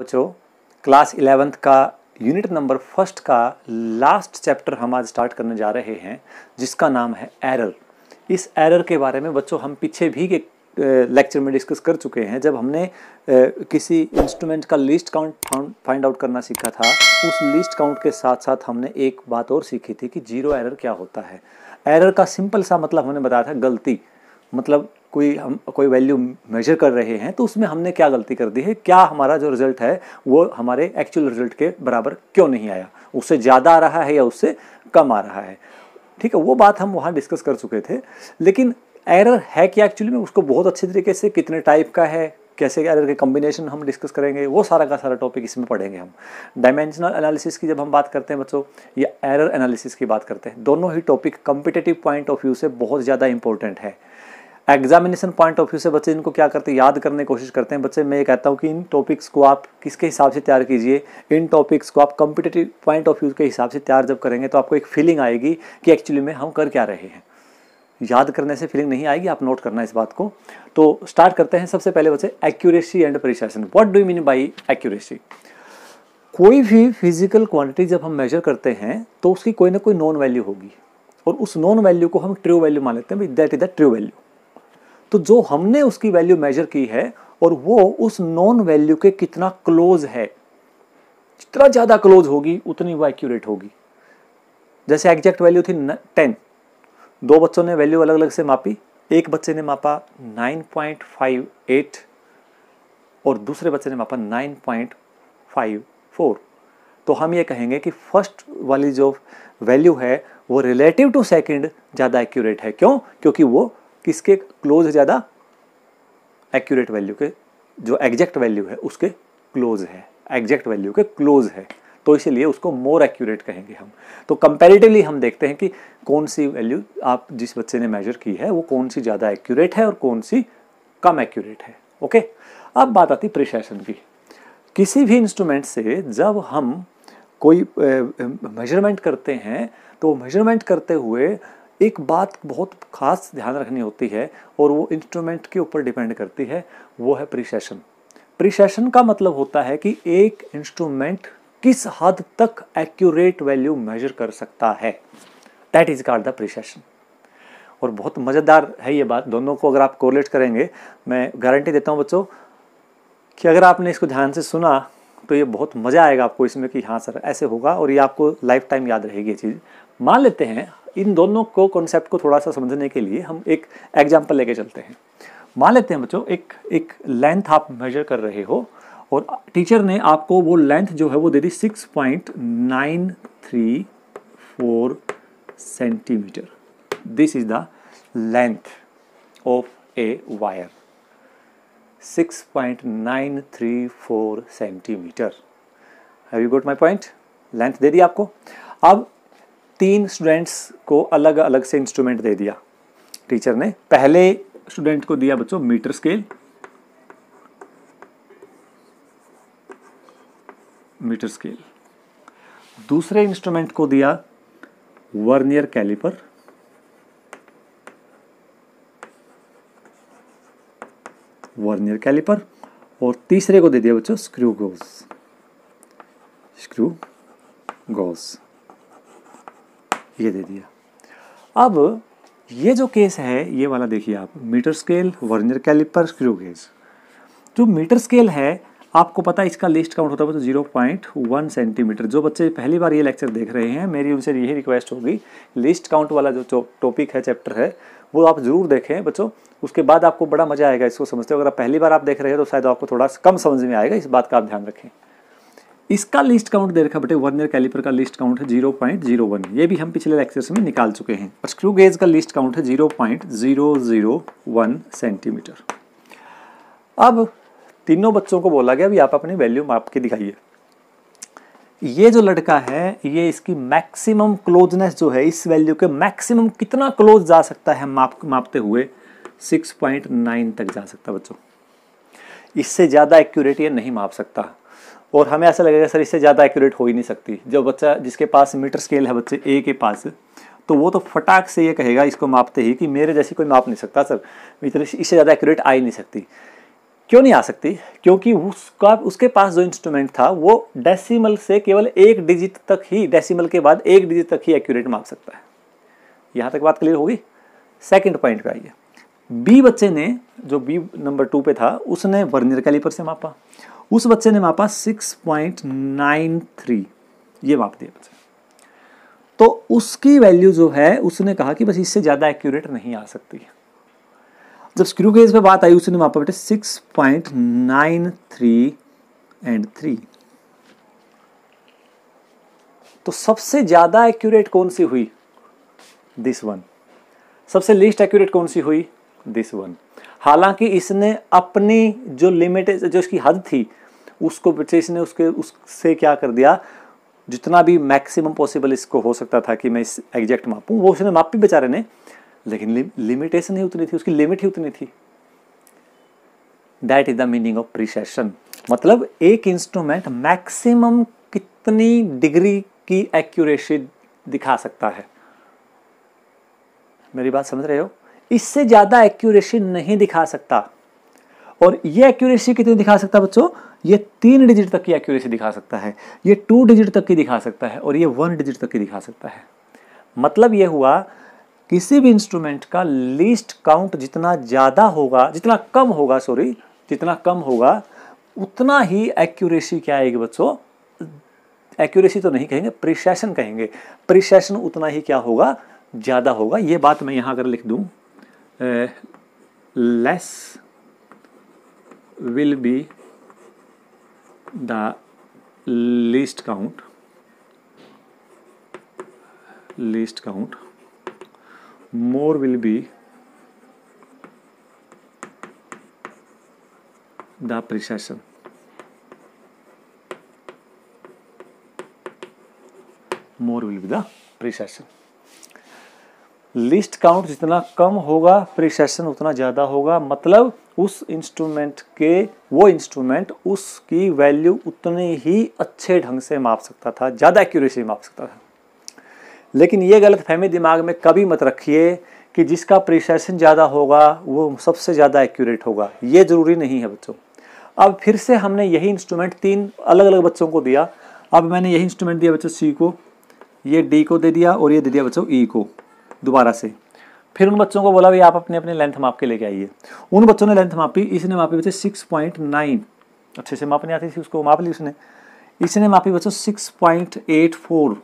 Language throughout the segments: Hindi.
बच्चों क्लास इलेवेंथ का यूनिट नंबर फर्स्ट का लास्ट चैप्टर हम आज स्टार्ट करने जा रहे हैं जिसका नाम है एरर इस एरर के बारे में बच्चों हम पीछे भी के लेक्चर में डिस्कस कर चुके हैं जब हमने किसी इंस्ट्रूमेंट का लिस्ट काउंट फाइंड आउट करना सीखा था उस लिस्ट काउंट के साथ साथ हमने एक बात और सीखी थी कि जीरो एरर क्या होता है एरर का सिंपल सा मतलब हमने बताया था गलती मतलब कोई हम कोई वैल्यू मेजर कर रहे हैं तो उसमें हमने क्या गलती कर दी है क्या हमारा जो रिजल्ट है वो हमारे एक्चुअल रिजल्ट के बराबर क्यों नहीं आया उससे ज़्यादा आ रहा है या उससे कम आ रहा है ठीक है वो बात हम वहाँ डिस्कस कर चुके थे लेकिन एरर है क्या एक्चुअली में उसको बहुत अच्छे तरीके से कितने टाइप का है कैसे एरर के कॉम्बिनेशन हम डिस्कस करेंगे वो सारा का सारा टॉपिक इसमें पढ़ेंगे हम डायमेंशनल एनालिसिस की जब हम बात करते हैं बच्चों या एरर एनालिसिस की बात करते हैं दोनों ही topic competitive point of view से बहुत ज़्यादा इंपॉर्टेंट है एग्जामिनेशन पॉइंट ऑफ व्यू से बच्चे इनको क्या करते हैं याद करने की कोशिश करते हैं बच्चे मैं ये कहता हूँ कि इन टॉपिक्स को आप किसके हिसाब से तैयार कीजिए इन टॉपिक्स को आप कॉम्पिटेटिव पॉइंट ऑफ व्यू के हिसाब से तैयार जब करेंगे तो आपको एक फीलिंग आएगी कि एक्चुअली में हम कर क्या रहे हैं याद करने से फीलिंग नहीं आएगी आप नोट करना इस बात को तो स्टार्ट करते हैं सबसे पहले बच्चे accuracy and precision what do you mean by accuracy कोई भी फिजिकल क्वांटिटी जब हम मेजर करते हैं तो उसकी कोई ना कोई नॉन वैल्यू होगी और उस नॉन वैल्यू को हम ट्रू वैल्यू मान लेते हैं that is the true value तो जो हमने उसकी वैल्यू मेजर की है और वो उस नॉन वैल्यू के कितना क्लोज है जितना ज़्यादा क्लोज होगी उतनी वो एक्यूरेट होगी जैसे एग्जैक्ट वैल्यू थी टेन दो बच्चों ने वैल्यू अलग अलग से मापी एक बच्चे ने मापा 9.58 और दूसरे बच्चे ने मापा 9.54 तो हम ये कहेंगे कि फर्स्ट वाली जो वैल्यू है वो रिलेटिव टू सेकंड ज़्यादा एक्यूरेट है क्यों क्योंकि वो किसके क्लोज है ज़्यादा एक्यूरेट वैल्यू के जो एग्जैक्ट वैल्यू है उसके क्लोज है एग्जैक्ट वैल्यू के क्लोज है तो इसलिए उसको मोर एक्यूरेट कहेंगे हम तो कंपेरेटिवली हम देखते हैं कि कौन सी वैल्यू आप जिस बच्चे ने मेजर की है वो कौन सी ज़्यादा एक्यूरेट है और कौन सी कम एक्यूरेट है ओके अब बात आती प्रशासन की किसी भी इंस्ट्रूमेंट से जब हम कोई मेजरमेंट करते हैं तो मेजरमेंट करते हुए एक बात बहुत खास ध्यान रखनी होती है और वो इंस्ट्रूमेंट के ऊपर डिपेंड करती है वो है प्रिसेशन प्रिसेशन का मतलब होता है कि एक इंस्ट्रूमेंट किस हद तक एक्यूरेट वैल्यू मेजर कर सकता है that is called the precision और बहुत मज़ेदार है ये बात दोनों को अगर आप कोरिलेट करेंगे मैं गारंटी देता हूँ बच्चों कि अगर आपने इसको ध्यान से सुना तो ये बहुत मज़ा आएगा आपको इसमें कि हाँ सर ऐसे होगा और ये आपको लाइफ टाइम याद रहेगी ये चीज़ मान लेते हैं इन दोनों को कॉन्सेप्ट को थोड़ा सा समझने के लिए हम एक एग्जाम्पल लेके चलते हैं मान लेते हैं बच्चों एक एक लेंथ आप मेजर कर रहे हो और टीचर ने आपको वो लेंथ जो है वो दे दी six point nine three four centimetre this is the length of a wire 6.934 centimetre have you got my point length दे दी आपको अब तीन स्टूडेंट्स को अलग अलग से इंस्ट्रूमेंट दे दिया टीचर ने पहले स्टूडेंट को दिया बच्चों मीटर स्केल मीटर स्केल दूसरे इंस्ट्रूमेंट को दिया वर्नियर कैलिपर वर्नियर कैलिपर और तीसरे को दे दिया बच्चों स्क्रू गोल्स स्क्रू गोल्स ये दे दिया अब ये जो केस है ये वाला देखिए आप metre scale vernier calliper screw gauge जो मीटर स्केल है आपको पता है इसका लिस्ट काउंट होता है तो जीरो पॉइंट वन सेंटीमीटर जो बच्चे पहली बार ये लेक्चर देख रहे हैं मेरी उनसे यही रिक्वेस्ट होगी लिस्ट काउंट वाला जो टॉपिक है चैप्टर है वो आप ज़रूर देखें बच्चों उसके बाद आपको बड़ा मज़ा आएगा इसको समझते हो अगर आप पहली बार आप देख रहे हैं तो शायद आपको थोड़ा कम समझ में आएगा इस बात का आप ध्यान रखें इसका लिस्ट काउंट दे रखा बटे वर्नियर कैलिपर का लिस्ट काउंट है जीरो पॉइंट जीरो वन ये भी हम पिछले लेक्चर में निकाल चुके हैं और स्क्रू गेज का लिस्ट काउंट है zero point zero zero one centimetre अब तीनों बच्चों को बोला गया अभी आप अपनी वैल्यू माप के दिखाइए ये जो लड़का है ये इसकी मैक्सिमम क्लोजनेस जो है इस वैल्यू के मैक्सिमम कितना क्लोज जा सकता है माप मापते हुए 6.9 तक जा सकता बच्चों इससे ज़्यादा एक्यूरेट ये नहीं माप सकता और हमें ऐसा लगेगा सर इससे ज़्यादा एक्यूरेट हो ही नहीं सकती जो बच्चा जिसके पास मीटर स्केल है बच्चे ए के पास तो वो तो फटाक से ये कहेगा इसको मापते ही कि मेरे जैसी कोई माप नहीं सकता सर मीटर इससे ज़्यादा एक्यूरेट आ ही नहीं सकती क्यों नहीं आ सकती क्योंकि उसका उसके पास जो इंस्ट्रूमेंट था वो डेसिमल से केवल एक डिजिट तक ही डेसिमल के बाद एक डिजिट तक ही एक्यूरेट माप सकता है यहाँ तक बात क्लियर होगी सेकेंड पॉइंट का ये बी बच्चे ने जो बी नंबर टू पे था उसने वर्नियर कैलिपर से मापा उस बच्चे ने मापा 6.93 ये माप दिया बच्चे तो उसकी वैल्यू जो है उसने कहा कि बस इससे ज़्यादा एक्यूरेट नहीं आ सकती जब स्क्रू गेज पे बात आई उसने मापा बेटे 6.93 एंड 3 तो सबसे ज़्यादा एक्यूरेट कौन सी हुई दिस वन सबसे लीस्ट एक्यूरेट कौन सी हुई दिस वन हालांकि इसने अपनी जो लिमिट जो इसकी हद थी उसको ब्रिटिश ने उसके उससे क्या कर दिया जितना भी मैक्सिमम पॉसिबल इसको हो सकता था कि मैं इस एग्जैक्ट मापूँ वो उसने मापी बेचारे ने लेकिन लिमिटेशन ही उतनी थी उसकी लिमिट ही उतनी थी that is the meaning of precision मतलब एक इंस्ट्रूमेंट मैक्सिमम कितनी डिग्री की एक्यूरेसी दिखा सकता है मेरी बात समझ रहे हो इससे ज़्यादा एक्यूरेसी नहीं दिखा सकता और ये एक्यूरेसी कितनी दिखा सकता है बच्चों ये तीन डिजिट तक की एक्यूरेसी दिखा सकता है ये टू डिजिट तक की दिखा सकता है और ये वन डिजिट तक की दिखा सकता है मतलब ये हुआ किसी भी इंस्ट्रूमेंट का लीस्ट काउंट जितना ज़्यादा होगा जितना कम होगा सॉरी जितना कम होगा उतना ही एक्यूरेसी क्या आएगी बच्चों एक्यूरेसी तो नहीं कहेंगे प्रिसेशन कहेंगे प्रिसेशन उतना ही क्या होगा ज़्यादा होगा ये बात मैं यहाँ अगर लिख दूँ less will be the least count least count more will be the precession more will be the precession least count जितना कम होगा प्रिसेशन उतना ज़्यादा होगा मतलब उस इंस्ट्रूमेंट के वो इंस्ट्रूमेंट उसकी वैल्यू उतने ही अच्छे ढंग से माप सकता था ज़्यादा एक्यूरेसी माप सकता था लेकिन ये गलत फहमी दिमाग में कभी मत रखिए कि जिसका प्रिसेशन ज़्यादा होगा वो सबसे ज़्यादा एक्यूरेट होगा ये ज़रूरी नहीं है बच्चों अब फिर से हमने यही इंस्ट्रूमेंट तीन अलग अलग बच्चों को दिया अब मैंने यही इंस्ट्रूमेंट दिया बच्चों सी को ये डी को दे दिया और ये दे दिया बच्चों ई e को दोबारा से फिर उन बच्चों को बोला भाई आप अपने अपने लेंथ माप के लेके आइए उन बच्चों ने लेंथ मापी इसने मापी बच्चे सिक्स पॉइंट नाइन अच्छे से माप नहीं आती थी उसको माप ली उसने इसने मापी बच्चों सिक्स पॉइंट एट फोर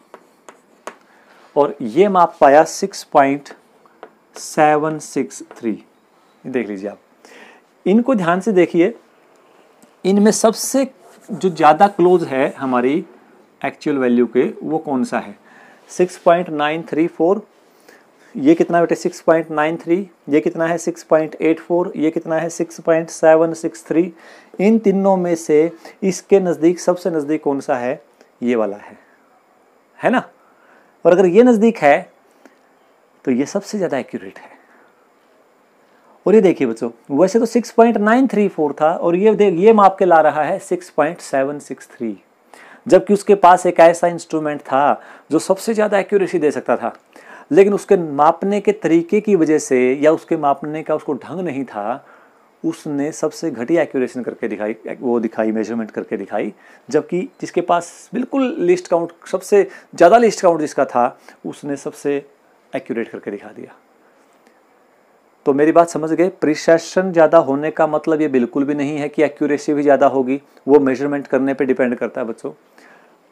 और ये माप पाया six point seven six three देख लीजिए आप इनको ध्यान से देखिए इनमें सबसे जो ज़्यादा क्लोज है हमारी एक्चुअल वैल्यू के वो कौन सा है six point nine three four ये कितना बेटे सिक्स पॉइंट नाइन थ्री ये कितना है सिक्स पॉइंट एट फोर ये कितना है six point seven six three इन तीनों में से इसके नज़दीक सबसे नज़दीक कौन सा है ये वाला है है ना और अगर ये नज़दीक है तो ये सबसे ज़्यादा एक्यूरेट है और ये देखिए बच्चों वैसे तो 6.934 था और ये देख ये माप के ला रहा है 6.763 जबकि उसके पास एक ऐसा इंस्ट्रूमेंट था जो सबसे ज़्यादा एक्यूरेसी दे सकता था लेकिन उसके मापने के तरीके की वजह से या उसके मापने का उसको ढंग नहीं था उसने सबसे घटिया एक्यूरेशन करके दिखाई वो दिखाई मेजरमेंट करके दिखाई जबकि जिसके पास बिल्कुल लिस्ट काउंट सबसे ज़्यादा लिस्ट काउंट जिसका था उसने सबसे एक्यूरेट करके दिखा दिया तो मेरी बात समझ गए प्रिसेशन ज़्यादा होने का मतलब ये बिल्कुल भी नहीं है कि एक्यूरेसी भी ज़्यादा होगी वो मेजरमेंट करने पे डिपेंड करता है बच्चों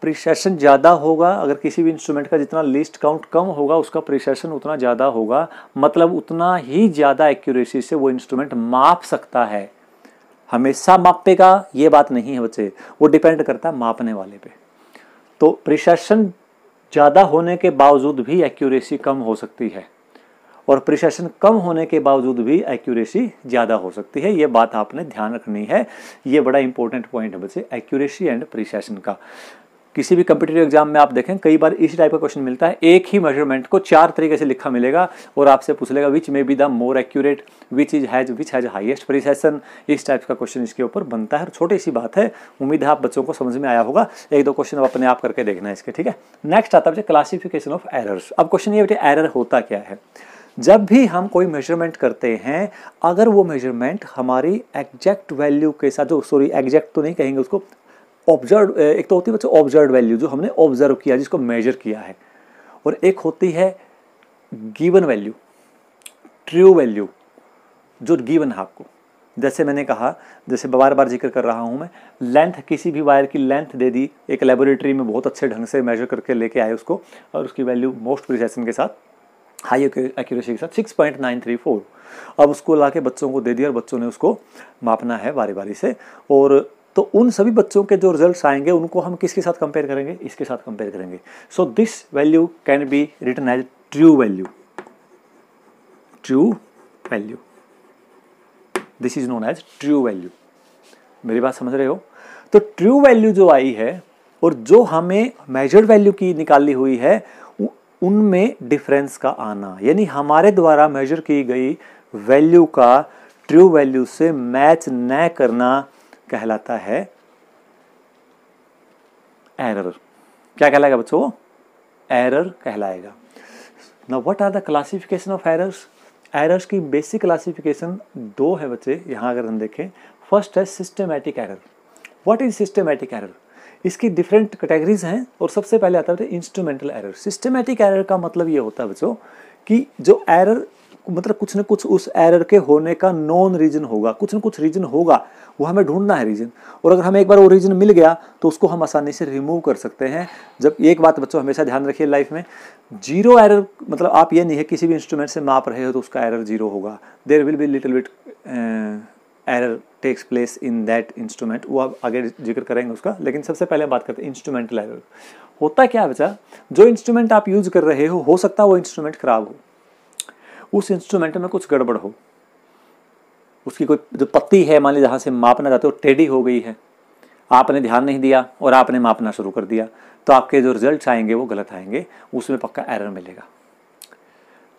प्रिसेशन ज़्यादा होगा अगर किसी भी इंस्ट्रूमेंट का जितना लिस्ट काउंट कम होगा उसका प्रिसेशन उतना ज़्यादा होगा मतलब उतना ही ज़्यादा एक्यूरेसी से वो इंस्ट्रूमेंट माप सकता है हमेशा मापेगा ये बात नहीं है बच्चे वो डिपेंड करता है मापने वाले पे तो प्रिसेशन ज़्यादा होने के बावजूद भी एक्यूरेसी कम हो सकती है और प्रिसेशन कम होने के बावजूद भी एक्यूरेसी ज़्यादा हो सकती है ये बात आपने ध्यान रखनी है ये बड़ा इंपॉर्टेंट पॉइंट है बच्चे एक्यूरेसी एंड प्रिसेशन का किसी भी कंपिटेटिव एग्जाम में आप देखें कई बार इसी टाइप का क्वेश्चन मिलता है एक ही मेजरमेंट को चार तरीके से लिखा मिलेगा और आपसे पूछ लेगा which may be the more accurate which is has which has highest precision इस टाइप का क्वेश्चन इसके ऊपर बनता है और छोटी सी बात है उम्मीद है आप बच्चों को समझ में आया होगा एक दो क्वेश्चन अपने आप करके देखना है इसके ठीक है नेक्स्ट आता है क्लासिफिकेशन ऑफ एरर्स अब क्वेश्चन ये बेटे एरर होता क्या है जब भी हम कोई मेजरमेंट करते हैं अगर वो मेजरमेंट हमारी एग्जैक्ट वैल्यू के साथ जो सॉरी एग्जैक्ट तो नहीं कहेंगे उसको ऑब्जर्व eh, एक तो होती है बच्चों ऑब्जर्व वैल्यू जो हमने ऑब्जर्व किया जिसको मेजर किया है और एक होती है गिवन वैल्यू ट्रू वैल्यू जो गिवन है आपको जैसे मैंने कहा जैसे बार बार जिक्र कर रहा हूँ मैं लेंथ किसी भी वायर की लेंथ दे दी एक लेबोरेटरी में बहुत अच्छे ढंग से मेजर करके लेके आए उसको और उसकी वैल्यू मोस्ट प्रिसेशन के साथ हाई एक्यूरेसी के साथ six point nine three four अब उसको ला के बच्चों को दे दिया और बच्चों ने उसको मापना है बारी बारी से और तो उन सभी बच्चों के जो रिजल्ट्स आएंगे उनको हम किसके साथ कंपेयर करेंगे इसके साथ कंपेयर करेंगे so this value can be return as true value true value this is known as true value मेरी बात समझ रहे हो तो ट्रू वैल्यू जो आई है और जो हमें मेजर्ड वैल्यू की निकाली हुई है उनमें डिफरेंस का आना यानी हमारे द्वारा मेजर की गई वैल्यू का ट्रू वैल्यू से मैच न करना कहलाता है एरर क्या कहलाएगा बच्चों एरर कहलाएगा ना what are the classification of errors errors की बेसिक क्लासिफिकेशन दो है बच्चे यहाँ अगर हम देखें फर्स्ट है systematic error what is systematic error इसकी डिफरेंट कैटेगरीज हैं और सबसे पहले आता है इंस्ट्रूमेंटल एरर सिस्टमेटिक एरर का मतलब ये होता है बच्चों कि जो एरर मतलब कुछ ना कुछ उस एरर के होने का नॉन रीजन होगा कुछ ना कुछ रीजन होगा वो हमें ढूंढना है रीजन और अगर हमें एक बार वो रीजन मिल गया तो उसको हम आसानी से रिमूव कर सकते हैं जब एक बात बच्चों हमेशा ध्यान रखिए लाइफ में जीरो एरर मतलब आप ये नहीं है किसी भी इंस्ट्रूमेंट से माप रहे हो तो उसका एरर जीरो होगा there will be little bit error takes place in that instrument वो आप आगे जिक्र करेंगे उसका लेकिन सबसे पहले बात करते हैं इंस्ट्रूमेंटल एरर होता क्या बच्चा जो इंस्ट्रूमेंट आप यूज कर रहे हो हो सकता है वो इंस्ट्रूमेंट खराब हो उस इंस्ट्रूमेंट में कुछ गड़बड़ हो उसकी कोई जो पत्ती है मान ली जहाँ से मापना चाहते हो टेढ़ी हो गई है आपने ध्यान नहीं दिया और आपने मापना शुरू कर दिया तो आपके जो रिजल्ट आएंगे वो गलत आएंगे उसमें पक्का एरर मिलेगा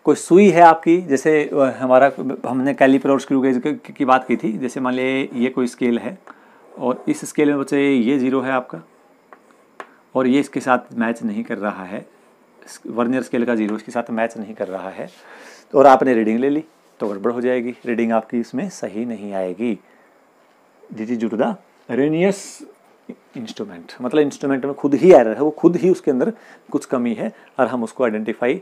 कोई सुई है आपकी जैसे हमारा हमने कैलिपर और स्क्रू गेज की बात की थी जैसे मान लीजिए ये कोई स्केल है और इस स्केल में बच्चे ये ज़ीरो है आपका और ये इसके साथ मैच नहीं कर रहा है वर्नियर स्केल का ज़ीरो इसके साथ मैच नहीं कर रहा है तो और आपने रीडिंग ले ली तो गड़बड़ हो जाएगी रीडिंग आपकी इसमें सही नहीं आएगी this is due to the erroneous instrument मतलब इंस्ट्रूमेंट में खुद ही एरर है वो खुद ही उसके अंदर कुछ कमी है और हम उसको आइडेंटिफाई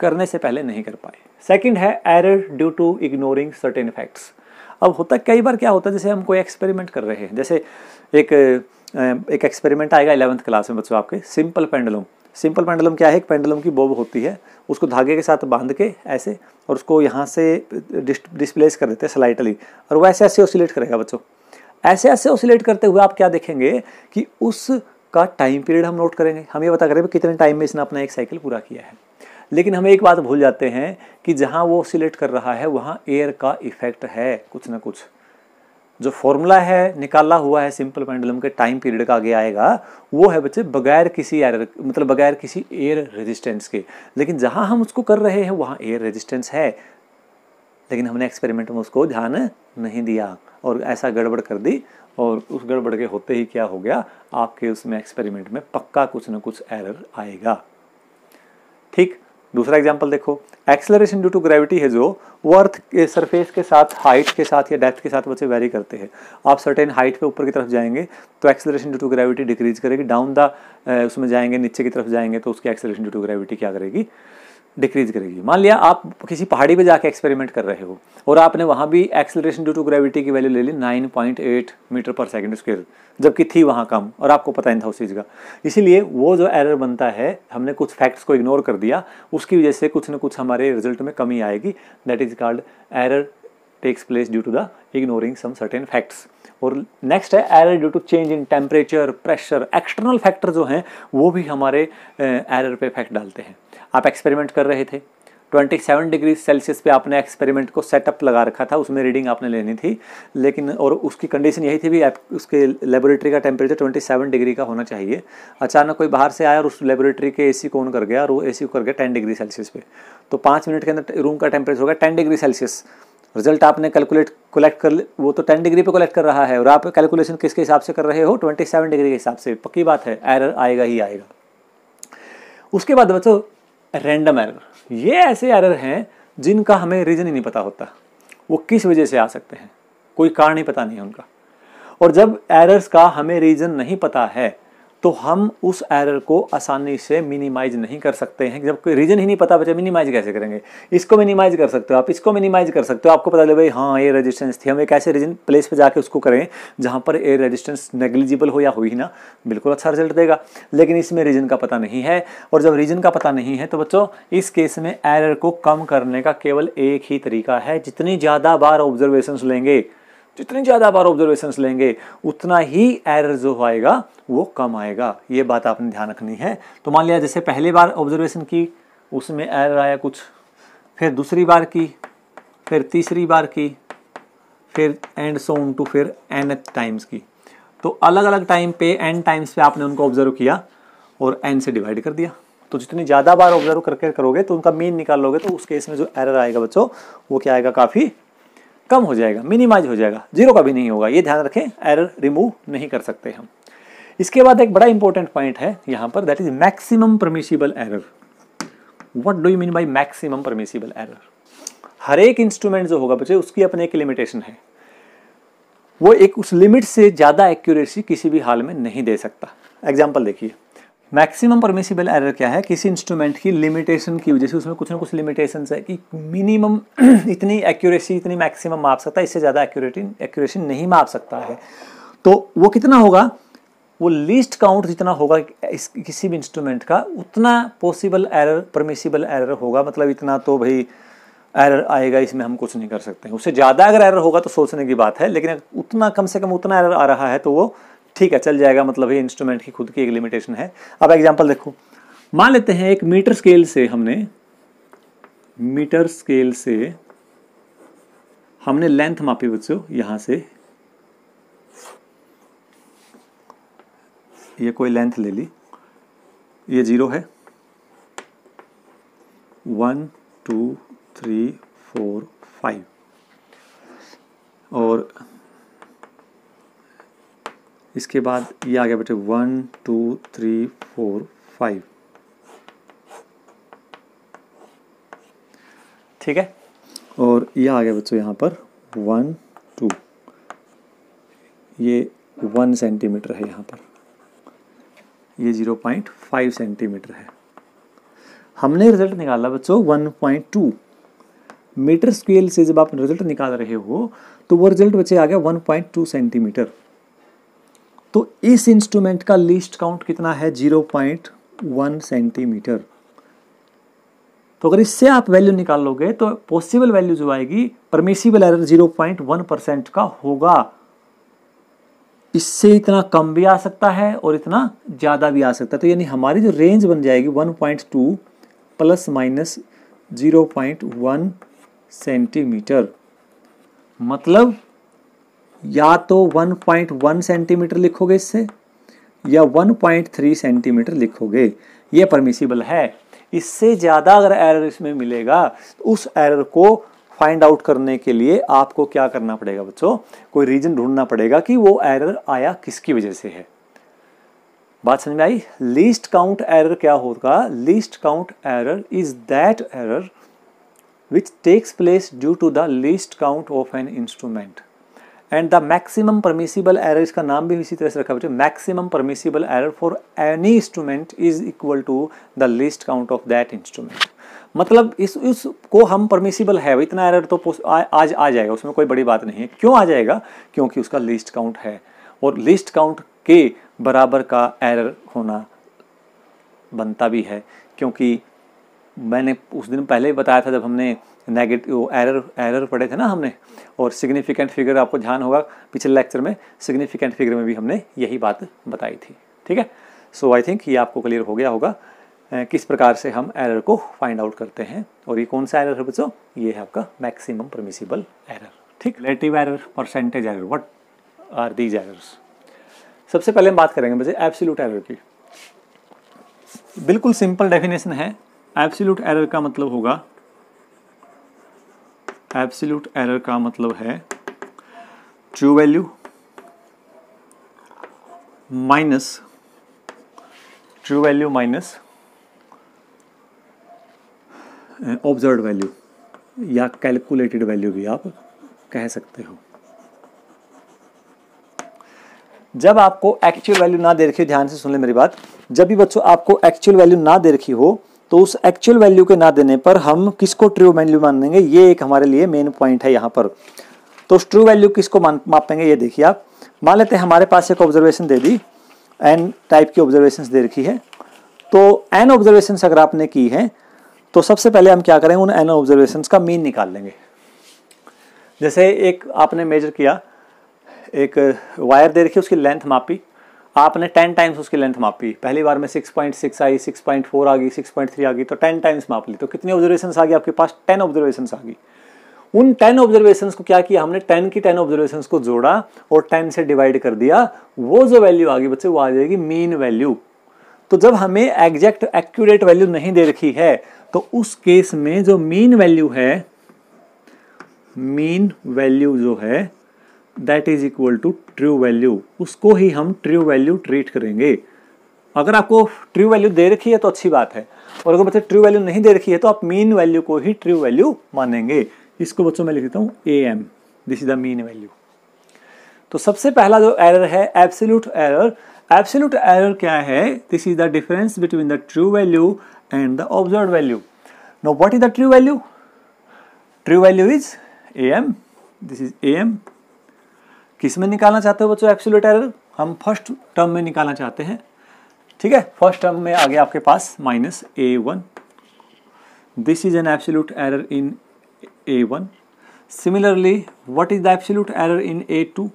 करने से पहले नहीं कर पाए सेकंड है error due to ignoring certain facts अब होता कई बार क्या होता है जैसे हम कोई एक्सपेरिमेंट कर रहे हैं जैसे एक एक एक्सपेरिमेंट आएगा इलेवंथ क्लास में बच्चों आपके सिंपल पेंडलम सिंपल पेंडुलम क्या है एक पेंडुलम की बोब होती है उसको धागे के साथ बांध के ऐसे और उसको यहाँ से डिस्प्लेस कर देते हैं स्लाइटली और वो ऐसे ऐसे ओसिलेट करेगा बच्चों ऐसे ऐसे ओसिलेट करते हुए आप क्या देखेंगे कि उस का टाइम पीरियड हम नोट करेंगे हम ये पता करें कितने टाइम में इसने अपना एक साइकिल पूरा किया है लेकिन हम एक बात भूल जाते हैं कि जहाँ वो ओसिलेट कर रहा है वहाँ एयर का इफेक्ट है कुछ ना कुछ जो फॉर्मूला है निकाला हुआ है सिंपल पेंडुलम के टाइम पीरियड का आगे आएगा वो है बच्चे बगैर किसी एरर मतलब बगैर किसी एयर रेजिस्टेंस के लेकिन जहाँ हम उसको कर रहे हैं वहाँ एयर रेजिस्टेंस है लेकिन हमने एक्सपेरिमेंट में उसको ध्यान नहीं दिया और ऐसा गड़बड़ कर दी और उस गड़बड़ के होते ही क्या हो गया आपके उसमें एक्सपेरिमेंट में पक्का कुछ ना कुछ एरर आएगा ठीक दूसरा एग्जाम्पल देखो एक्सलरेशन ड्यू टू ग्रेविटी है जो वो अर्थ के सरफेस के साथ हाइट के साथ या डेप्थ के साथ बच्चे वेरी करते हैं आप सर्टेन हाइट पे ऊपर की तरफ जाएंगे तो acceleration due to gravity decrease करेगी डाउन द उसमें जाएंगे नीचे की तरफ जाएंगे तो उसकी एक्सलरेशन ड्यू टू ग्रेविटी क्या करेगी डिक्रीज करेगी मान लिया आप किसी पहाड़ी पे जाके एक्सपेरिमेंट कर रहे हो और आपने वहाँ भी एक्सेलरेशन ड्यू टू ग्रेविटी की वैल्यू ले ली 9.8 मीटर पर सेकंड स्क्वेयर जबकि थी वहाँ कम और आपको पता नहीं था उस चीज़ का इसीलिए वो जो एरर बनता है हमने कुछ फैक्ट्स को इग्नोर कर दिया उसकी वजह से कुछ ना कुछ हमारे रिजल्ट में कमी आएगी that is called error takes place due to the ignoring some certain facts और नेक्स्ट है error due to change in temperature pressure external factor जो हैं वो भी हमारे एरर पे इफेक्ट डालते हैं आप एक्सपेरिमेंट कर रहे थे 27 डिग्री सेल्सियस पे आपने एक्सपेरिमेंट को सेटअप लगा रखा था उसमें रीडिंग आपने लेनी थी लेकिन और उसकी कंडीशन यही थी भी आप उसके लेबोरेटरी का टेम्परेचर 27 डिग्री का होना चाहिए अचानक कोई बाहर से आया और उस लेबोरेटरी के एसी को ऑन कर गया और वो एसी कर गया टेन डिग्री सेल्सियस पे तो पाँच मिनट के अंदर रूम का टेम्परेचर हो गया टेन डिग्री सेल्सियस रिजल्ट आपने कैलकुलेट कलेक्ट कर वो तो टेन डिग्री पर कलेक्ट कर रहा है और आप कैलकुलेशन किसके हिसाब से कर रहे हो ट्वेंटी सेवन डिग्री के हिसाब से पक्की बात है एरर आएगा ही आएगा उसके बाद बच्चों रैंडम एरर ये ऐसे एरर हैं जिनका हमें रीज़न ही नहीं पता होता वो किस वजह से आ सकते हैं कोई कारण ही पता नहीं है उनका और जब एरर्स का हमें रीज़न नहीं पता है तो हम उस एरर को आसानी से मिनिमाइज नहीं कर सकते हैं जब कोई रीजन ही नहीं पता बच्चे मिनिमाइज कैसे करेंगे इसको मिनिमाइज कर सकते हो आप इसको मिनिमाइज कर सकते हो आपको पता चले भाई हाँ एयर रेजिस्टेंस थी हम एक ऐसे रीजन प्लेस पे जाके उसको करें जहाँ पर एयर रेजिस्टेंस नेग्लिजिबल हो या हुई ना बिल्कुल अच्छा रिजल्ट देगा लेकिन इसमें रीजन का पता नहीं है और जब रीजन का पता नहीं है तो बच्चों इस केस में एरर को कम करने का केवल एक ही तरीका है जितनी ज़्यादा बार ऑब्जर्वेशन लेंगे जितनी ज़्यादा आप ऑब्जर्वेशन लेंगे उतना ही एरर जो आएगा वो कम आएगा ये बात आपने ध्यान रखनी है तो मान लिया जैसे पहली बार ऑब्जर्वेशन की उसमें एरर आया कुछ फिर दूसरी बार की फिर तीसरी बार की फिर एंड सो उन टू फिर एन टाइम्स की तो अलग अलग टाइम पे एन टाइम्स पे आपने उनको ऑब्जर्व किया और एन से डिवाइड कर दिया तो जितनी ज़्यादा बार ऑब्जर्व करके करोगे तो उनका मीन निकाल लोगे तो उस केस में जो एरर आएगा बच्चों वो क्या आएगा काफ़ी कम हो जाएगा मिनिमाइज हो जाएगा जीरो का भी नहीं होगा ये ध्यान रखें एरर रिमूव नहीं कर सकते हम इसके बाद एक बड़ा इंपॉर्टेंट पॉइंट है यहाँ पर that is maximum permissible error what do you mean by maximum permissible error हर एक इंस्ट्रूमेंट जो होगा बच्चे उसकी अपने एक लिमिटेशन है वो एक उस लिमिट से ज़्यादा एक्यूरेसी किसी भी हाल में नहीं दे सकता एग्जाम्पल देखिए मैक्सिमम परमिसिबल एरर क्या है किसी इंस्ट्रूमेंट की लिमिटेशन की वजह से उसमें कुछ ना कुछ लिमिटेशन है कि मिनिमम इतनी एक्यूरेसी इतनी मैक्सिमम माप सकता है इससे ज़्यादा एक्यूरेटी एक्यूरेसी नहीं माप सकता है तो वो कितना होगा वो लीस्ट काउंट जितना होगा इस किसी भी इंस्ट्रूमेंट का उतना पॉसिबल एरर परमिसिबल एरर होगा मतलब इतना तो भाई एरर आएगा इसमें हम कुछ नहीं कर सकते उससे ज़्यादा अगर एरर होगा तो सोचने की बात है लेकिन उतना कम से कम उतना एरर आ रहा है तो वो ठीक है चल जाएगा मतलब ये इंस्ट्रूमेंट की खुद की एक लिमिटेशन है अब एग्जाम्पल देखो मान लेते हैं एक मीटर स्केल से हमने मीटर स्केल से हमने लेंथ मापी बच्चों यहां से ये कोई लेंथ ले ली ये जीरो है one two three four five और इसके बाद ये आ गया बेटे one two three four five ठीक है और ये आ गया बच्चों यहाँ पर वन टू ये वन सेंटीमीटर है यहाँ पर ये ज़ीरो पॉइंट फाइव सेंटीमीटर है हमने रिजल्ट निकाला बच्चों one point two metre scale से जब आप रिजल्ट निकाल रहे हो तो वो रिजल्ट बच्चे आ गया वन पॉइंट टू सेंटीमीटर तो इस इंस्ट्रूमेंट का लीस्ट काउंट कितना है जीरो पॉइंट वन सेंटीमीटर तो अगर इससे आप वैल्यू निकाल लोगे तो पॉसिबल वैल्यू जो आएगी permissible error zero point one percent का होगा इससे इतना कम भी आ सकता है और इतना ज़्यादा भी आ सकता है तो यानी हमारी जो रेंज बन जाएगी one point two plus minus zero point one centimetre मतलब या तो 1.1 सेंटीमीटर लिखोगे इससे या 1.3 सेंटीमीटर लिखोगे ये परमिसिबल है इससे ज़्यादा अगर एरर इसमें मिलेगा तो उस एरर को फाइंड आउट करने के लिए आपको क्या करना पड़ेगा बच्चों कोई रीज़न ढूंढना पड़ेगा कि वो एरर आया किसकी वजह से है बात समझ में आई लीस्ट काउंट एरर क्या होगा least count error is that error which takes place due to the least count of an instrument and the maximum permissible error इसका नाम भी इसी तरह से रखा बच्चों maximum permissible error for any instrument is equal to the least count of that instrument मतलब इस उस को हम परमिसिबल है इतना एरर तो आ, आज आ जाएगा उसमें कोई बड़ी बात नहीं है क्यों आ जाएगा क्योंकि उसका लिस्ट काउंट है और लिस्ट काउंट के बराबर का एरर होना बनता भी है क्योंकि मैंने उस दिन पहले ही बताया था जब हमने नेगेटिव एरर एरर पढ़े थे ना हमने और सिग्निफिकेंट फिगर आपको ध्यान होगा पिछले लेक्चर में सिग्निफिकेंट फिगर में भी हमने यही बात बताई थी ठीक है सो आई थिंक ये आपको क्लियर हो गया होगा किस प्रकार से हम एरर को फाइंड आउट करते हैं और ये कौन सा एरर है बच्चों ये है आपका मैक्सिमम परमिसिबल एरर ठीक relative error percentage error what are these errors सबसे पहले हम बात करेंगे बच्चे एब्सोल्यूट एरर की बिल्कुल सिंपल डेफिनेशन है एब्सोल्यूट एरर का मतलब होगा एब्सोल्यूट एरर का मतलब है true value minus true value minus observe value या कैलकुलेटेड वैल्यू भी आप कह सकते हो जब आपको एक्चुअल वैल्यू ना दे रखी हो ध्यान से सुन ले मेरी बात जब भी बच्चों आपको एक्चुअल वैल्यू ना दे रखी हो तो उस एक्चुअल वैल्यू के ना देने पर हम किसको ट्रू वैल्यू मानेंगे ये एक हमारे लिए मेन पॉइंट है यहाँ पर तो उस ट्रू वैल्यू किसको मापेंगे ये देखिए आप मान लेते हैं हमारे पास एक ऑब्जर्वेशन दे दी एन टाइप की ऑब्जर्वेशन दे रखी है तो एन ऑब्जर्वेशन अगर आपने की है तो सबसे पहले हम क्या करेंगे उन एन ऑब्जर्वेशन का मीन निकाल लेंगे जैसे एक आपने मेजर किया एक वायर दे रखी उसकी लेंथ मापी आपने टेन टाइम्स उसकी लेंथ मापी पहली बार में सिक्स पॉइंट सिक्स आई सिक्स पॉइंट फोर आ गई सिक्स पॉइंट थ्री आ गई तो टेन टाइम्स माप ली तो कितनी ऑब्जर्वेशन आ गई आपके पास टेन ऑब्जर्वेशन आ गई उन टेन ऑब्जर्वेशन को क्या किया हमने टेन की टेन ऑब्जर्वेशन को जोड़ा और टेन से डिवाइड कर दिया वो जो वैल्यू आ गई बच्चे वो आ जाएगी मीन वैल्यू तो जब हमें एग्जैक्ट एक्यूरेट वैल्यू नहीं दे रखी है तो उस केस में जो मीन वैल्यू है मीन वैल्यू जो है that is equal to true value उसको ही हम ट्रू वैल्यू ट्रीट करेंगे अगर आपको ट्रू वैल्यू दे रखी है तो अच्छी बात है और अगर बच्चे ट्रू वैल्यू नहीं दे रखी है तो आप मीन वैल्यू को ही ट्रू वैल्यू मानेंगे इसको बच्चों मैं लिख देता हूँ A M this is the mean value तो सबसे पहला जो एरर है एब्सोल्यूट एरर एब्सोल्यूट एरर क्या है this is the difference between the true value and the observe value no what is the true value true value is A M this is A M किस में निकालना चाहते हो बच्चों एप्सुलट एरर हम फर्स्ट टर्म में निकालना चाहते हैं ठीक है फर्स्ट टर्म में आ गया आपके पास minus A one this is an absolute error in A one similarly what is the absolute error in A two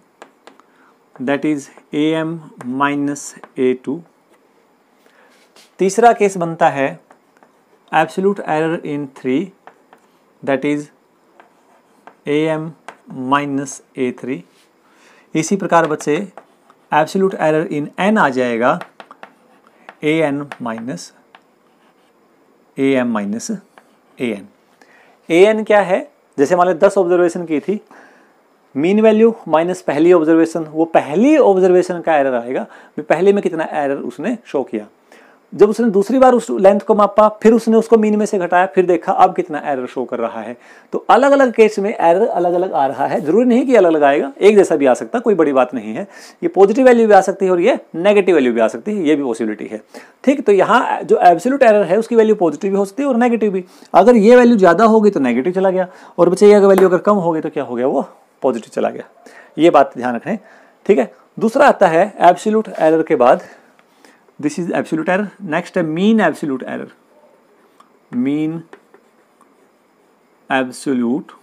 that is A M minus A two तीसरा केस बनता है absolute error in three that is A M minus A three इसी प्रकार बच्चे एब्सोल्यूट एरर इन एन आ जाएगा A N minus A M minus A N A N क्या है जैसे मान लो दस ऑब्जर्वेशन की थी मीन वैल्यू माइनस पहली ऑब्जर्वेशन वो पहली ऑब्जर्वेशन का एरर आएगा पहले में कितना एरर उसने शो किया जब उसने दूसरी बार उस लेंथ को मापा फिर उसने उसको मीन में से घटाया फिर देखा अब कितना एरर शो कर रहा है तो अलग अलग केस में एरर अलग अलग आ रहा है जरूरी नहीं कि अलग अलग आएगा एक जैसा भी आ सकता कोई बड़ी बात नहीं है ये पॉजिटिव वैल्यू भी आ सकती है और ये नेगेटिव वैल्यू भी आ सकती है ये भी पॉसिबिलिटी है ठीक तो यहाँ जो एब्सोल्यूट एरर है उसकी वैल्यू पॉजिटिव भी हो सकती है और नेगेटिव भी अगर ये वैल्यू ज़्यादा होगी तो नेगेटिव चला गया और बच्चे अगर वैल्यू अगर कम होगी तो क्या हो गया वो पॉजिटिव चला गया ये बात ध्यान रखें ठीक है दूसरा आता है एब्सोल्यूट एरर के बाद this is absolute error next है mean absolute error mean absolute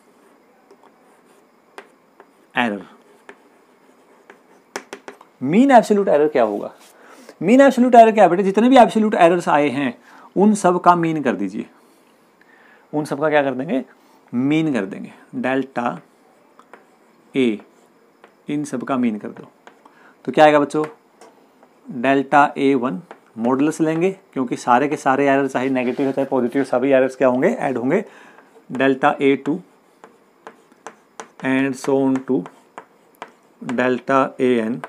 error mean absolute error क्या होगा मीन एब्सोल्यूट एरर क्या बेटे जितने भी एब्सोल्यूट एरर्स आए हैं उन सब का मीन कर दीजिए उन सब का क्या कर देंगे मीन कर देंगे डेल्टा ए इन सब का मीन कर दो तो क्या आएगा बच्चों डेल्टा ए वन मॉडल्स लेंगे क्योंकि सारे के सारे एरर चाहे नेगेटिव है चाहे पॉजिटिव सभी एरर्स क्या होंगे ऐड होंगे delta A two and so on to delta A N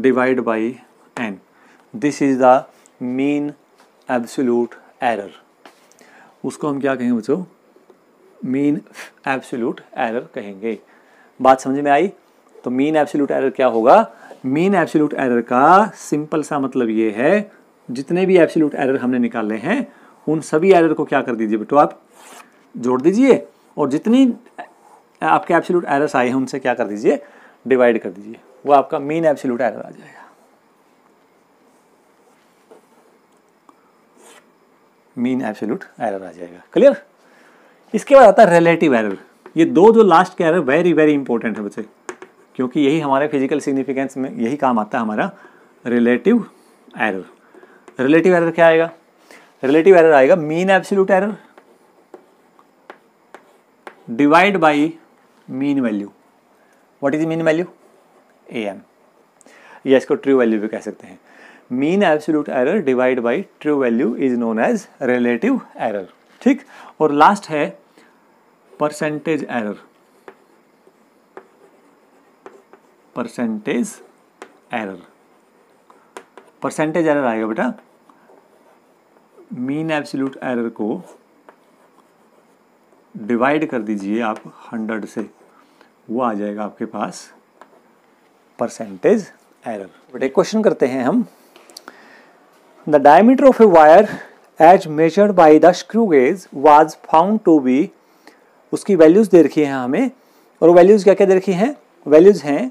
divide by N this is the mean absolute error उसको हम क्या कहेंगे बच्चों मीन एब्सोल्यूट एरर कहेंगे बात समझ में आई तो मीन एब्सोल्यूट एरर क्या होगा मीन एब्सोल्यूट एरर का सिंपल सा मतलब ये है जितने भी एब्सोल्यूट एरर हमने निकाले हैं उन सभी एरर को क्या कर दीजिए बेटो आप जोड़ दीजिए और जितनी आपके एब्सोल्यूट एरर्स आए हैं उनसे क्या कर दीजिए डिवाइड कर दीजिए वो आपका मीन एब्सोल्यूट एरर आ जाएगा मीन एब्सोल्यूट एरर आ जाएगा क्लियर इसके बाद आता है रिलेटिव एरर ये दो जो लास्ट के एरर वेरी वेरी इंपॉर्टेंट है बच्चे क्योंकि यही हमारे फिजिकल सिग्निफिकेंस में यही काम आता है हमारा रिलेटिव एरर रिलेटिव एरर क्या आएगा रिलेटिव एरर आएगा mean absolute error divide by mean value what is mean value A M या इसको ट्रू वैल्यू भी कह सकते हैं mean absolute error divide by true value is known as relative error ठीक और लास्ट है percentage error percentage error percentage error आएगा बेटा मीन एब्सोल्यूट एरर को डिवाइड कर दीजिए आप हंड्रेड से वो आ जाएगा आपके पास परसेंटेज एरर बेटे क्वेश्चन करते हैं हम the diameter of a wire as measured by the screw gauge was found to be उसकी वैल्यूज़ दे रखी हैं हमें और वैल्यूज़ क्या क्या दे रखी हैं वैल्यूज़ हैं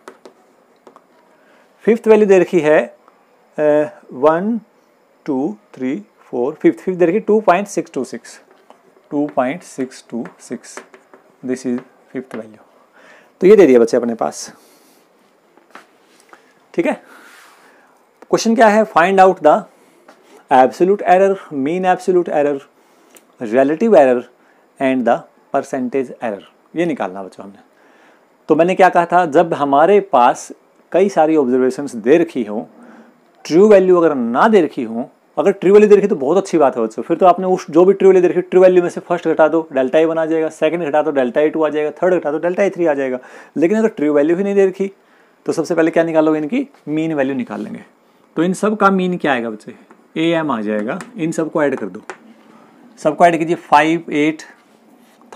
फिफ्थ वैल्यू दे रखी है one two three four fifth fifth दे रखी two point six two six two point six two six this is fifth value तो ये दे दिया बच्चे अपने पास ठीक है क्वेश्चन क्या है find out the absolute error mean absolute error relative error and the percentage error ये निकालना बच्चों हमने तो मैंने क्या कहा था जब हमारे पास कई सारी ऑब्जर्वेशन दे रखी हो ट्रू वैल्यू अगर ना दे रखी हो अगर ट्रू वैल्यू दे रखी तो बहुत अच्छी बात है बच्चों फिर तो आपने उस जो भी ट्रू वैल्यू दे रखी ट्रू वैल्यू में से फर्स्ट घटा दो डेल्टा ए बना जाएगा सेकंड घटा दो डेल्टा ई टू आ जाएगा थर्ड घटा दो डेल्टा ए थ्री आ जाएगा लेकिन अगर ट्रू वैल्यू ही नहीं दे रखी तो सबसे पहले क्या निकालोगे इनकी मीन वैल्यू निकाल लेंगे तो इन सब का मीन क्या आएगा बच्चे ए एम आ जाएगा इन सबको ऐड कर दो सबको ऐड कीजिए five eight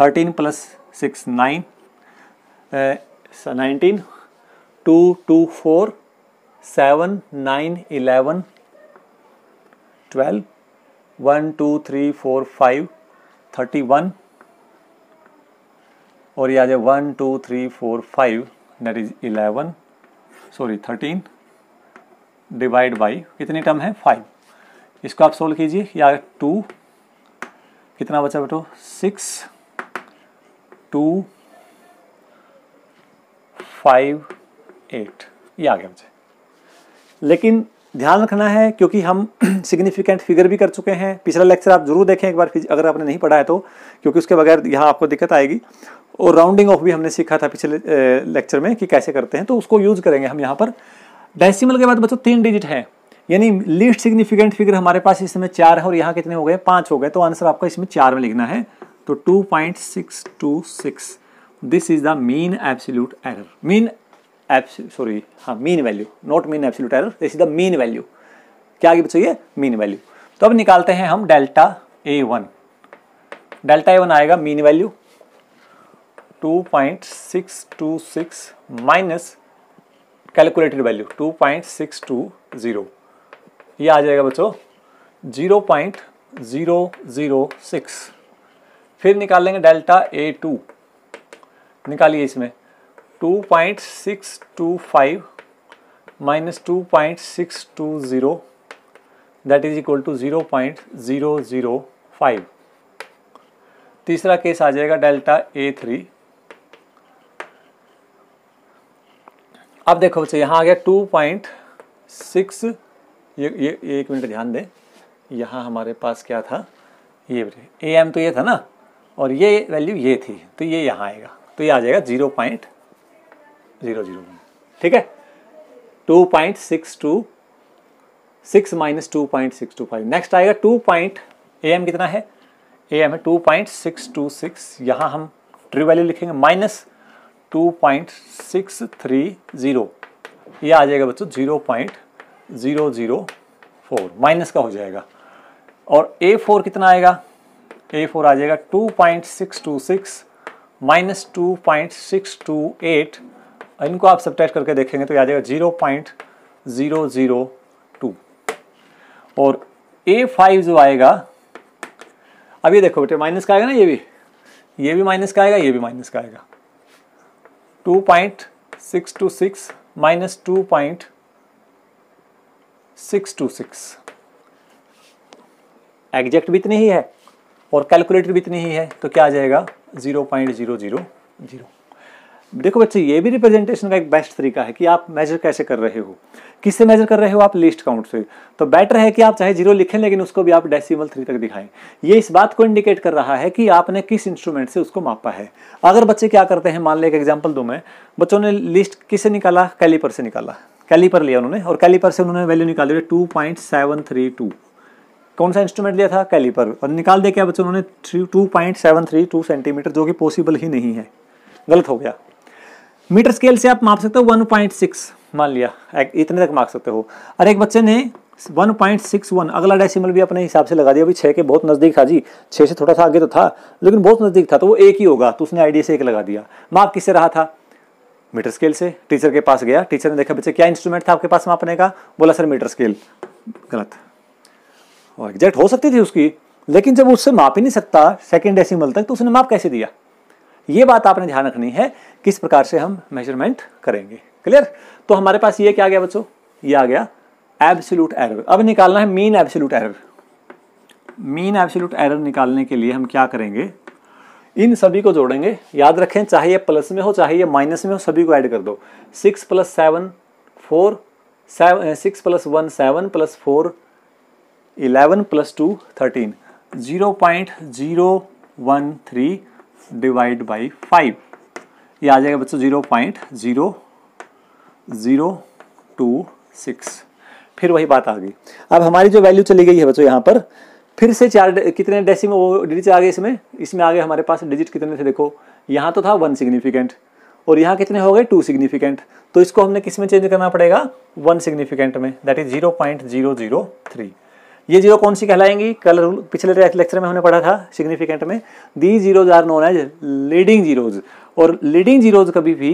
thirteen plus six nine nineteen two two four seven nine eleven twelve one two three four five thirty one और ये आ जाए one two three four five that is eleven sorry thirteen divide by कितनी टर्म है फाइव इसको आप सोल्व कीजिए या टू कितना बचा बेटो सिक्स टू फाइव एट ये आ गया मुझे लेकिन ध्यान रखना है क्योंकि हम सिग्निफिकेंट फिगर भी कर चुके हैं पिछला लेक्चर आप जरूर देखें एक बार अगर आपने नहीं पढ़ा है तो क्योंकि उसके बगैर यहाँ आपको दिक्कत आएगी और राउंडिंग ऑफ भी हमने सीखा था पिछले लेक्चर में कि कैसे करते हैं तो उसको यूज़ करेंगे हम यहाँ पर डेसिमल के बाद बच्चों तीन डिजिट हैं यानी लीस्ट सिग्निफिकेंट फिगर हमारे पास इस समय चार है और यहाँ कितने हो गए पाँच हो गए तो आंसर आपका इसमें चार में लिखना है तो two point six two six this is the mean absolute error mean sorry हाँ mean value not mean absolute error this is the mean value क्या आगे बचाइए मीन वैल्यू तो अब निकालते हैं हम delta A one delta A one आएगा mean value two point six two six minus calculated value two point six two zero ये आ जाएगा बच्चों zero point zero zero six फिर निकाल लेंगे डेल्टा ए टू निकालिए इसमें two point six two five minus two point six two zero that is equal to zero point zero zero five तीसरा केस आ जाएगा डेल्टा ए थ्री अब देखो बच्चे यहाँ आ गया टू पॉइंट सिक्स ये ये एक मिनट ध्यान दें यहाँ हमारे पास क्या था ये ए एम तो ये था ना और ये वैल्यू ये थी तो ये यहाँ आएगा तो ये आ जाएगा zero point zero zero one ठीक है two point six two six minus two point six two five next आएगा टू पॉइंट ए एम कितना है ए एम है two point six two six यहाँ हम ट्रू वैल्यू लिखेंगे minus two point six three zero ये आ जाएगा बच्चों zero point zero zero four minus का हो जाएगा और ए फोर कितना आएगा ए फोर आ जाएगा two point six two six minus two point six two eight इनको आप सब्ट्रैक्ट करके देखेंगे तो याद जाएगा zero point zero zero two और ए फाइव जो आएगा अब ये देखो बेटे माइनस का आएगा ना ये भी ये भी माइनस का आएगा ये भी माइनस का आएगा two point six two six minus two point six two six exact भी इतनी ही है और कैलकुलेटर भी इतनी ही है तो क्या आ जाएगा zero point zero zero zero देखो बच्चे ये भी रिप्रेजेंटेशन का एक बेस्ट तरीका है कि आप मेजर कैसे कर रहे हो किससे मेजर कर रहे हो आप लिस्ट काउंट से तो बेटर है कि आप चाहे जीरो लिखें लेकिन उसको भी आप डेसिमल थ्री तक दिखाएं ये इस बात को इंडिकेट कर रहा है कि आपने किस इंस्ट्रूमेंट से उसको मापा है अगर बच्चे क्या करते हैं मान लें एक एग्जाम्पल दो मैं बच्चों ने लिस्ट किससे निकाला कैलीपर से निकाला कैलीपर लिया उन्होंने और कैलीपर से उन्होंने वैल्यू निकाली two point seven three two कौन सा इंस्ट्रूमेंट लिया था कैलीपर और निकाल दिया क्या बच्चों उन्होंने three two point seven three two centimetre जो कि पॉसिबल ही नहीं है गलत हो गया मीटर स्केल से आप माप सकते हो 1.6 मान लिया इतने तक माप सकते हो और एक बच्चे ने 1.61 अगला डेसिमल भी अपने हिसाब से लगा दिया अभी छः के बहुत नज़दीक था जी छः से थोड़ा सा आगे तो था लेकिन बहुत नज़दीक था तो वो एक ही होगा तो उसने आइडिया से एक लगा दिया माप किससे रहा था मीटर स्केल से टीचर के पास गया टीचर ने देखा बच्चे क्या इंस्ट्रूमेंट था आपके पास मापने का बोला सर मीटर स्केल गलत और एग्जैक्ट हो सकती थी उसकी लेकिन जब उससे माप ही नहीं सकता सेकेंड डेसिमल तक तो उसने माप कैसे दिया ये बात आपने ध्यान रखनी है किस प्रकार से हम मेजरमेंट करेंगे क्लियर तो हमारे पास ये क्या गया बच्चों ये आ गया एब्सोल्यूट एरर अब निकालना है mean absolute error mean absolute error निकालने के लिए हम क्या करेंगे इन सभी को जोड़ेंगे याद रखें चाहे ये प्लस में हो चाहे ये माइनस में हो सभी को ऐड कर दो six plus seven four seven six plus one seven plus four eleven plus two thirteen zero point zero one three divide by five ये आ जाएगा बच्चों zero point zero zero two six फिर वही बात आ गई अब हमारी जो वैल्यू चली गई है बच्चों यहाँ पर फिर से चार कितने डेसी में वो डिजिट आ गए इसमें इसमें आ गए हमारे पास डिजिट कितने थे देखो यहाँ तो था वन सिग्निफिकेंट और यहाँ कितने हो गए टू सिग्निफिकेंट तो इसको हमने किस में चेंज करना पड़ेगा वन सिग्निफिकेंट में that is zero point zero zero three ये जीरो कौन सी कहलाएंगी कल रूल पिछले लेक्चर में हमने पढ़ा था सिग्निफिकेंट में the zeros are known as leading zeros और लीडिंग जीरोज कभी भी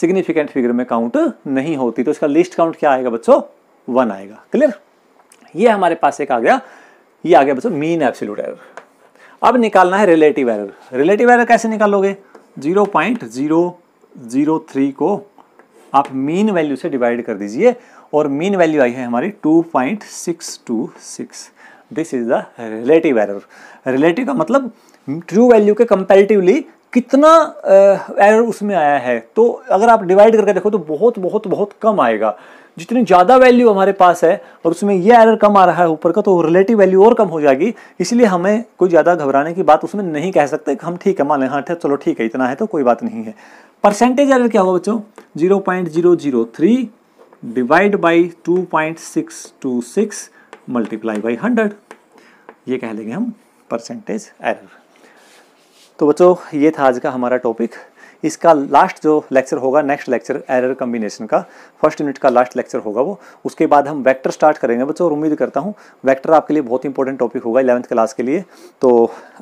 सिग्निफिकेंट फिगर में काउंट नहीं होती तो इसका लिस्ट काउंट क्या आएगा बच्चों वन आएगा क्लियर ये हमारे पास एक आ गया ये आ गया बच्चों मीन एब्सोल्यूट एरर अब निकालना है रिलेटिव एरर रिलेटिव एरर कैसे निकालोगे zero point zero zero three को आप मीन वैल्यू से डिवाइड कर दीजिए और मीन वैल्यू आई है हमारी 2.626 this is the relative error relative का मतलब ट्रू वैल्यू के कंपेरेटिवली कितना एरर उसमें आया है तो अगर आप डिवाइड करके देखो तो बहुत बहुत बहुत कम आएगा जितनी ज़्यादा वैल्यू हमारे पास है और उसमें ये एरर कम आ रहा है ऊपर का तो रिलेटिव वैल्यू और कम हो जाएगी इसलिए हमें कोई ज़्यादा घबराने की बात उसमें नहीं कह सकते हम ठीक है मान लें हाँ चलो ठीक है इतना है तो कोई बात नहीं है परसेंटेज एरर क्या होगा बच्चों zero point zero zero three divide by 2.626 multiply by 100 ये कह लेंगे हम परसेंटेज एरर तो बच्चों ये था आज का हमारा टॉपिक इसका लास्ट जो लेक्चर होगा नेक्स्ट लेक्चर एरर कम्बिनेशन का फर्स्ट यूनिट का लास्ट लेक्चर होगा वो उसके बाद हम वैक्टर स्टार्ट करेंगे बच्चों और उम्मीद करता हूँ वैक्टर आपके लिए बहुत इंपॉर्टेंट टॉपिक होगा इलेवंथ क्लास के लिए तो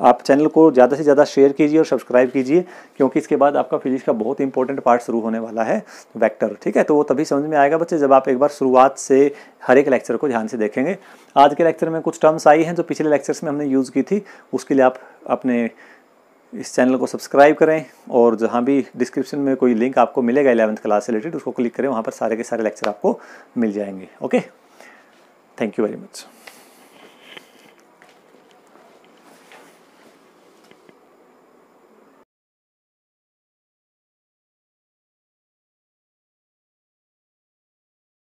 आप चैनल को ज़्यादा से ज़्यादा शेयर कीजिए और सब्सक्राइब कीजिए क्योंकि इसके बाद आपका फिजिक्स का बहुत इंपॉर्टेंट पार्ट शुरू होने वाला है वैक्टर ठीक है तो वो तभी समझ में आएगा बच्चे जब आप एक बार शुरुआत से हर एक लेक्चर को ध्यान से देखेंगे आज के लेक्चर में कुछ टर्म्स आई हैं जो पिछले लेक्चर्स में हमने यूज़ की थी उसके लिए आप अपने इस चैनल को सब्सक्राइब करें और जहाँ भी डिस्क्रिप्शन में कोई लिंक आपको मिलेगा इलेवंथ क्लास से रिलेटेड उसको क्लिक करें वहाँ पर सारे के सारे लेक्चर आपको मिल जाएंगे okay thank you very much